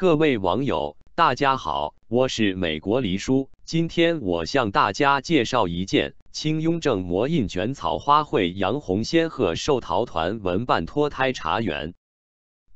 各位网友，大家好，我是美国黎叔。今天我向大家介绍一件清雍正魔印卷草花卉、洋红仙鹤寿桃团纹瓣脱胎茶园。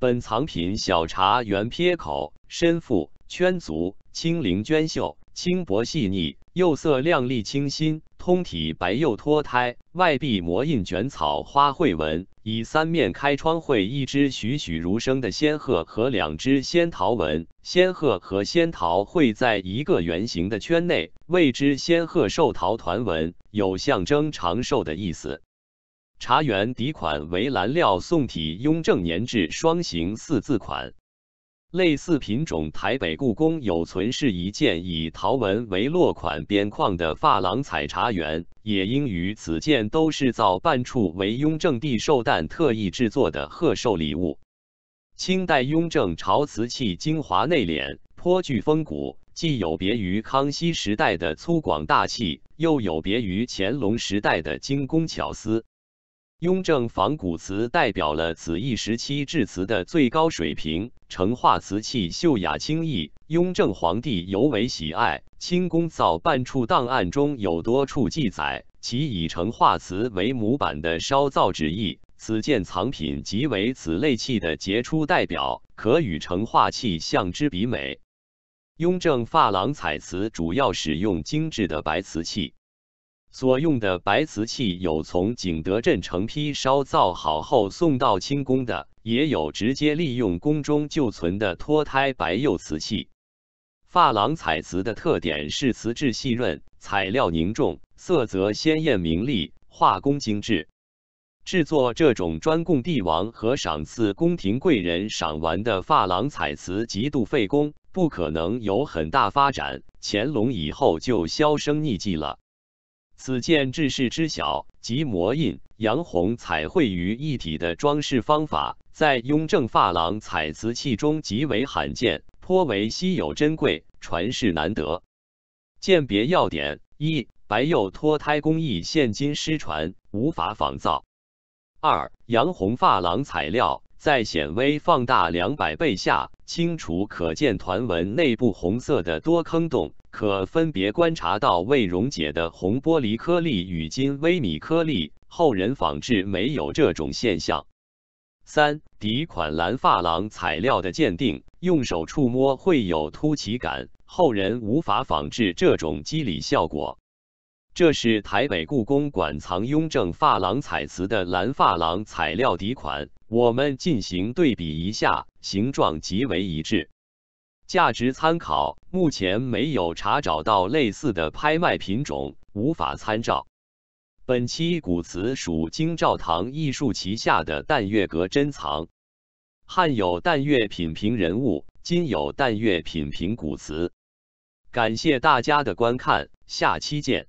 本藏品小茶园撇口，身腹圈足，清灵娟秀，轻薄细腻，釉色亮丽清新。通体白釉脱胎，外壁模印卷草花卉纹，以三面开窗绘一只栩栩如生的仙鹤和两只仙桃纹，仙鹤和仙桃绘在一个圆形的圈内，谓之仙鹤寿桃团纹，有象征长寿的意思。茶园底款为蓝料宋体“雍正年制”双行四字款。类似品种，台北故宫有存世一件以陶文为落款边框的珐琅彩茶园，也应与此件都是造办处为雍正帝寿诞特意制作的贺寿礼物。清代雍正朝瓷器精华内敛，颇具风骨，既有别于康熙时代的粗犷大气，又有别于乾隆时代的精工巧思。雍正仿古瓷代表了此一时期制瓷的最高水平，成化瓷器秀雅清逸，雍正皇帝尤为喜爱，清宫造办处档案中有多处记载其以成化瓷为模板的烧造旨意。此件藏品即为此类器的杰出代表，可与成化器相之比美。雍正珐琅彩瓷主要使用精致的白瓷器。所用的白瓷器有从景德镇成批烧造好后送到清宫的，也有直接利用宫中旧存的脱胎白釉瓷器。珐琅彩瓷的特点是瓷质细润，材料凝重，色泽鲜艳明丽，画工精致。制作这种专供帝王和赏赐宫廷贵人赏玩的珐琅彩瓷，极度费工，不可能有很大发展。乾隆以后就销声匿迹了。此件制式之小集魔印、洋红彩绘于一体的装饰方法，在雍正发廊彩瓷器中极为罕见，颇为稀有珍贵，传世难得。鉴别要点：一、白釉脱胎工艺现今失传，无法仿造；二、洋红发廊材料。在显微放大两百倍下，清楚可见团纹内部红色的多坑洞，可分别观察到未溶解的红玻璃颗粒与金微米颗粒。后人仿制没有这种现象。三底款蓝发廊材料的鉴定，用手触摸会有凸起感，后人无法仿制这种肌理效果。这是台北故宫馆藏雍正珐琅彩瓷的蓝珐琅彩料底款，我们进行对比一下，形状极为一致。价值参考，目前没有查找到类似的拍卖品种，无法参照。本期古瓷属京兆堂艺术旗下的淡月阁珍藏，汉有淡月品评人物，今有淡月品评古瓷。感谢大家的观看，下期见。